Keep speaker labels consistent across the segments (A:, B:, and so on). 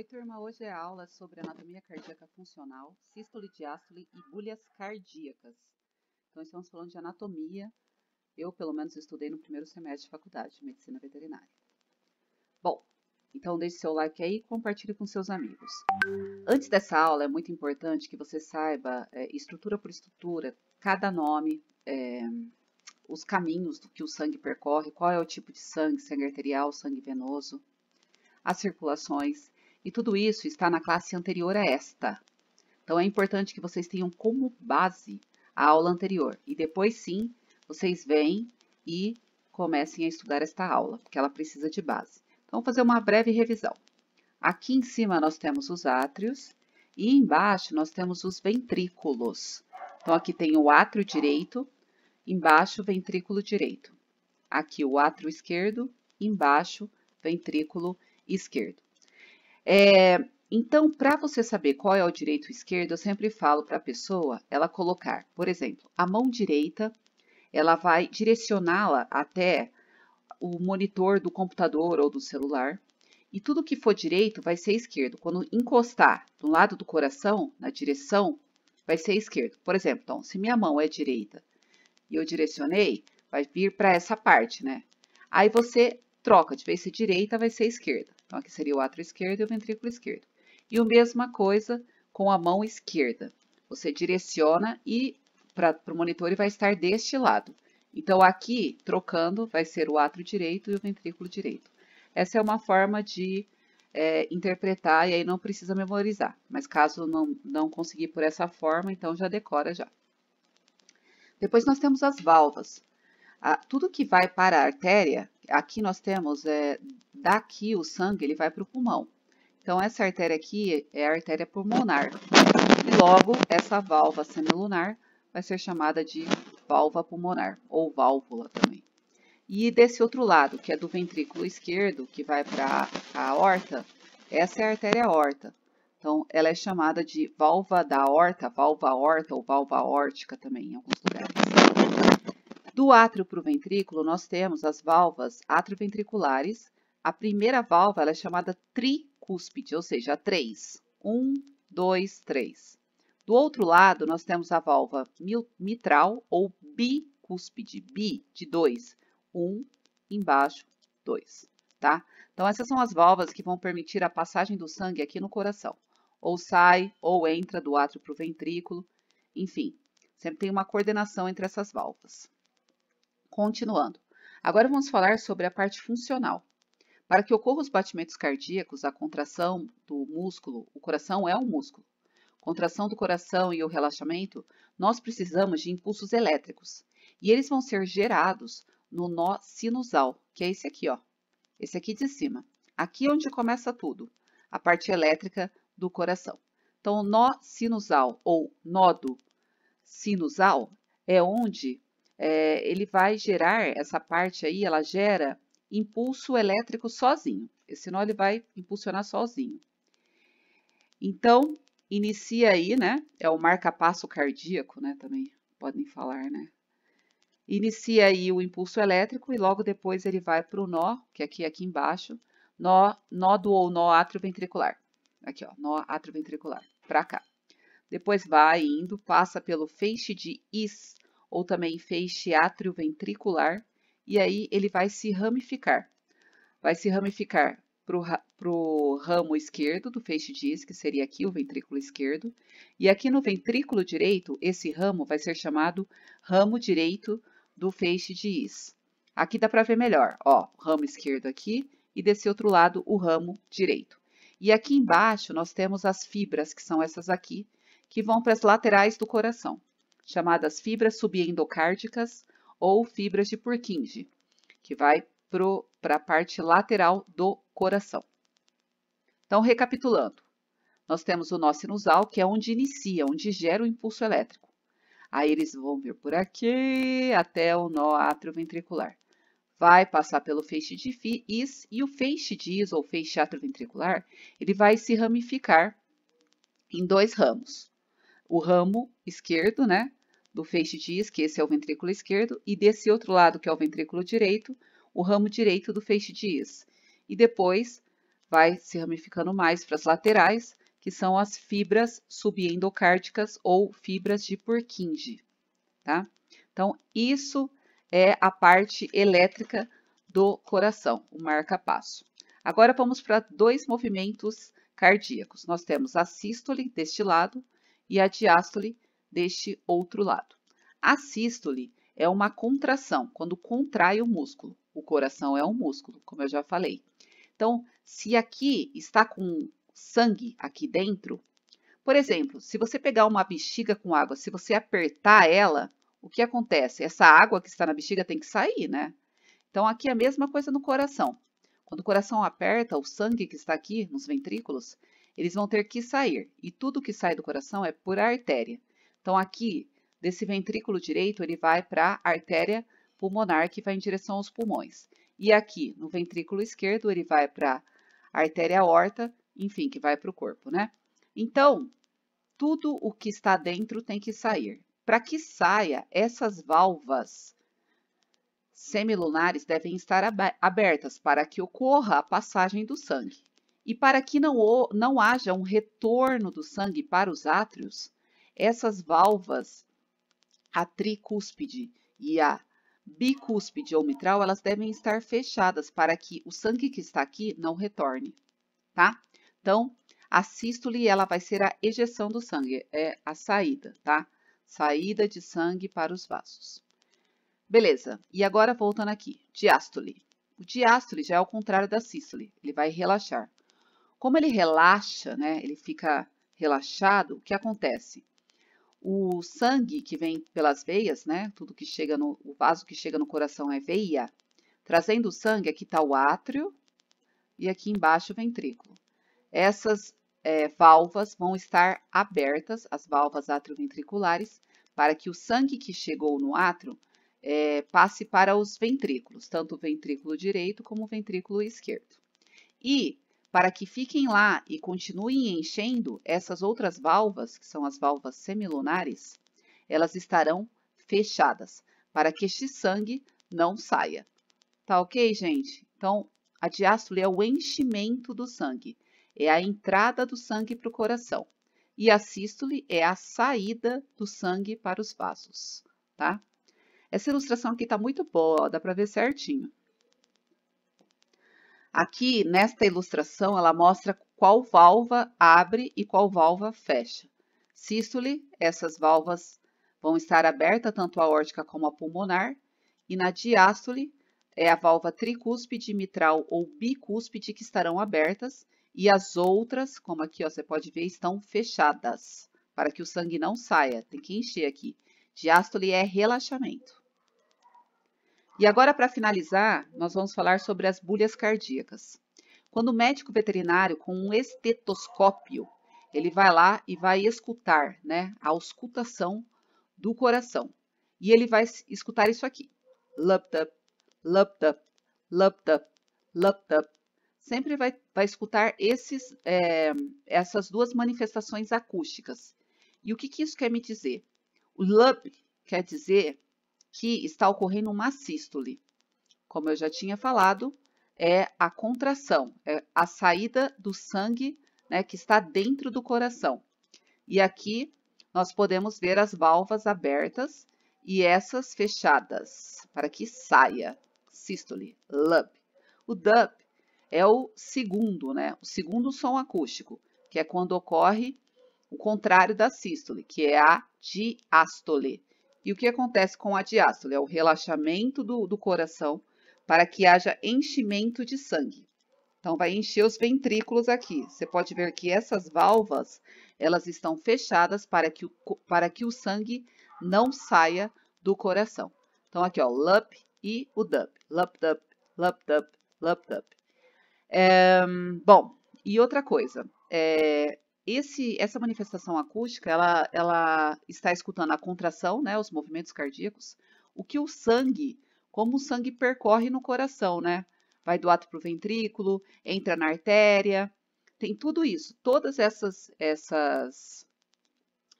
A: Oi, turma. Hoje é a aula sobre anatomia cardíaca funcional, sístole, diástole e bulhas cardíacas. Então, estamos falando de anatomia. Eu, pelo menos, estudei no primeiro semestre de faculdade de medicina veterinária. Bom, então deixe seu like aí e compartilhe com seus amigos. Antes dessa aula, é muito importante que você saiba, é, estrutura por estrutura, cada nome, é, os caminhos do que o sangue percorre, qual é o tipo de sangue, sangue arterial, sangue venoso, as circulações e tudo isso está na classe anterior a esta. Então, é importante que vocês tenham como base a aula anterior. E depois, sim, vocês vêm e comecem a estudar esta aula, porque ela precisa de base. Então, vou fazer uma breve revisão. Aqui em cima nós temos os átrios e embaixo nós temos os ventrículos. Então, aqui tem o átrio direito, embaixo ventrículo direito. Aqui o átrio esquerdo, embaixo ventrículo esquerdo. É, então, para você saber qual é o direito ou esquerdo, eu sempre falo para a pessoa ela colocar, por exemplo, a mão direita, ela vai direcioná-la até o monitor do computador ou do celular, e tudo que for direito vai ser esquerdo. Quando encostar do lado do coração, na direção, vai ser esquerdo. Por exemplo, então, se minha mão é direita e eu direcionei, vai vir para essa parte, né? Aí você troca, de vez ser direita, vai ser esquerda. Então, aqui seria o átrio esquerdo e o ventrículo esquerdo. E a mesma coisa com a mão esquerda. Você direciona e para o monitor e vai estar deste lado. Então, aqui, trocando, vai ser o átrio direito e o ventrículo direito. Essa é uma forma de é, interpretar e aí não precisa memorizar. Mas caso não, não conseguir por essa forma, então já decora já. Depois nós temos as válvulas. tudo que vai para a artéria aqui nós temos, é, daqui o sangue ele vai para o pulmão. Então, essa artéria aqui é a artéria pulmonar. E logo, essa valva semilunar vai ser chamada de valva pulmonar, ou válvula também. E desse outro lado, que é do ventrículo esquerdo, que vai para a aorta, essa é a artéria aorta. Então, ela é chamada de valva da aorta, valva aorta ou valva aórtica também, em alguns lugares. Do átrio para o ventrículo, nós temos as valvas atrioventriculares. A primeira válvula é chamada tricúspide, ou seja, três. 3. 1, 2, 3. Do outro lado, nós temos a válvula mitral ou bicúspide, bi de 2. 1, embaixo, 2. Tá? Então, essas são as válvulas que vão permitir a passagem do sangue aqui no coração. Ou sai, ou entra do átrio para o ventrículo. Enfim, sempre tem uma coordenação entre essas válvulas. Continuando. Agora vamos falar sobre a parte funcional. Para que ocorram os batimentos cardíacos, a contração do músculo, o coração é um músculo. Contração do coração e o relaxamento, nós precisamos de impulsos elétricos. E eles vão ser gerados no nó sinusal, que é esse aqui, ó. Esse aqui de cima. Aqui é onde começa tudo, a parte elétrica do coração. Então, o nó sinusal ou nodo sinusal é onde é, ele vai gerar, essa parte aí, ela gera impulso elétrico sozinho. Esse nó ele vai impulsionar sozinho. Então, inicia aí, né? É o marca-passo cardíaco, né? Também podem falar, né? Inicia aí o impulso elétrico e logo depois ele vai para o nó, que aqui aqui embaixo, nó, nódulo ou nó atrioventricular. Aqui, ó, nó atrioventricular, para cá. Depois vai indo, passa pelo feixe de is, ou também feixe atrioventricular, e aí ele vai se ramificar. Vai se ramificar para o ramo esquerdo do feixe diz, que seria aqui o ventrículo esquerdo, e aqui no ventrículo direito, esse ramo vai ser chamado ramo direito do feixe de is. Aqui dá para ver melhor, ó, ramo esquerdo aqui e desse outro lado o ramo direito. E aqui embaixo nós temos as fibras, que são essas aqui, que vão para as laterais do coração chamadas fibras subendocárdicas ou fibras de Purkinje, que vai para a parte lateral do coração. Então, recapitulando, nós temos o nó sinusal, que é onde inicia, onde gera o impulso elétrico. Aí eles vão vir por aqui até o nó atrioventricular. Vai passar pelo feixe de is e o feixe de is, ou feixe atrioventricular, ele vai se ramificar em dois ramos. O ramo esquerdo, né, do feixe diz que esse é o ventrículo esquerdo e desse outro lado, que é o ventrículo direito, o ramo direito do feixe diz. E depois vai se ramificando mais para as laterais, que são as fibras subendocárdicas ou fibras de Purkinje, tá? Então, isso é a parte elétrica do coração, o marca-passo. Agora vamos para dois movimentos cardíacos. Nós temos a sístole deste lado e a diástole deste outro lado. A sístole é uma contração, quando contrai o músculo. O coração é um músculo, como eu já falei. Então, se aqui está com sangue aqui dentro, por exemplo, se você pegar uma bexiga com água, se você apertar ela, o que acontece? Essa água que está na bexiga tem que sair, né? Então, aqui é a mesma coisa no coração. Quando o coração aperta, o sangue que está aqui nos ventrículos, eles vão ter que sair. E tudo que sai do coração é por artéria. Então, aqui, desse ventrículo direito, ele vai para a artéria pulmonar, que vai em direção aos pulmões. E aqui, no ventrículo esquerdo, ele vai para a artéria aorta, enfim, que vai para o corpo, né? Então, tudo o que está dentro tem que sair. Para que saia, essas válvulas semilunares devem estar abertas para que ocorra a passagem do sangue. E para que não, não haja um retorno do sangue para os átrios, essas valvas, a tricúspide e a bicúspide ou mitral, elas devem estar fechadas para que o sangue que está aqui não retorne, tá? Então, a sístole, ela vai ser a ejeção do sangue, é a saída, tá? Saída de sangue para os vasos. Beleza, e agora voltando aqui, diástole. O diástole já é o contrário da sístole, ele vai relaxar. Como ele relaxa, né, ele fica relaxado, o que acontece? O sangue que vem pelas veias, né? Tudo que chega no o vaso que chega no coração é veia. Trazendo o sangue, aqui está o átrio e aqui embaixo o ventrículo. Essas é, vão estar abertas, as valvas atrioventriculares, para que o sangue que chegou no átrio é, passe para os ventrículos, tanto o ventrículo direito como o ventrículo esquerdo. E para que fiquem lá e continuem enchendo essas outras valvas, que são as valvas semilunares, elas estarão fechadas, para que este sangue não saia. Tá ok, gente? Então, a diástole é o enchimento do sangue, é a entrada do sangue para o coração. E a sístole é a saída do sangue para os vasos, tá? Essa ilustração aqui está muito boa, ó, dá para ver certinho. Aqui, nesta ilustração, ela mostra qual válvula abre e qual válvula fecha. Sístole, essas válvulas vão estar abertas tanto a órtica como a pulmonar. E na diástole, é a válvula tricúspide, mitral ou bicúspide que estarão abertas. E as outras, como aqui ó, você pode ver, estão fechadas, para que o sangue não saia. Tem que encher aqui. Diástole é relaxamento. E agora, para finalizar, nós vamos falar sobre as bulhas cardíacas. Quando o médico veterinário, com um estetoscópio, ele vai lá e vai escutar, né, a auscultação do coração. E ele vai escutar isso aqui. Lup-tup, lup-tup, lup-tup, lup-tup. Sempre vai, vai escutar esses, é, essas duas manifestações acústicas. E o que, que isso quer me dizer? O lup quer dizer que está ocorrendo uma sístole. Como eu já tinha falado, é a contração, é a saída do sangue né, que está dentro do coração. E aqui nós podemos ver as valvas abertas e essas fechadas, para que saia sístole, lub. O dub é o segundo, né? O segundo som acústico, que é quando ocorre o contrário da sístole, que é a diástole, e o que acontece com a diástole? É o relaxamento do, do coração para que haja enchimento de sangue. Então, vai encher os ventrículos aqui. Você pode ver que essas válvulas, elas estão fechadas para que o, para que o sangue não saia do coração. Então, aqui, ó, LUP e o DUP. LUP, DUP, LUP, DUP, LUP, DUP. É, bom, e outra coisa, é, esse, essa manifestação acústica, ela, ela está escutando a contração, né, os movimentos cardíacos, o que o sangue, como o sangue percorre no coração, né? Vai do ato para o ventrículo, entra na artéria, tem tudo isso. Todas essas, essas,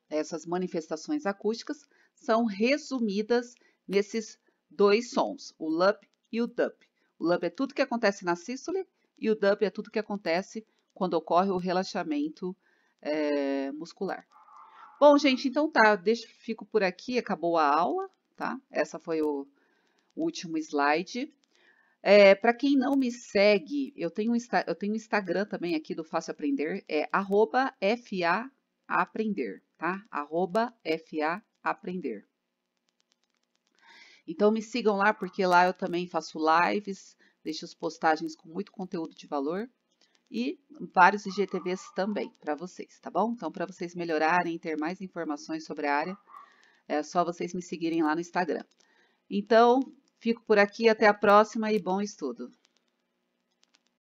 A: essas manifestações acústicas são resumidas nesses dois sons, o LUP e o DUP. O LUP é tudo que acontece na sístole e o DUP é tudo que acontece quando ocorre o relaxamento é, muscular. Bom, gente, então tá, deixa, fico por aqui, acabou a aula, tá? Essa foi o último slide. É, para quem não me segue, eu tenho, eu tenho Instagram também aqui do Fácil Aprender, é arroba FAAprender, tá? Arroba FAAprender. Então me sigam lá, porque lá eu também faço lives, deixo as postagens com muito conteúdo de valor e vários IGTVs também para vocês, tá bom? Então, para vocês melhorarem e ter mais informações sobre a área, é só vocês me seguirem lá no Instagram. Então, fico por aqui, até a próxima e bom estudo!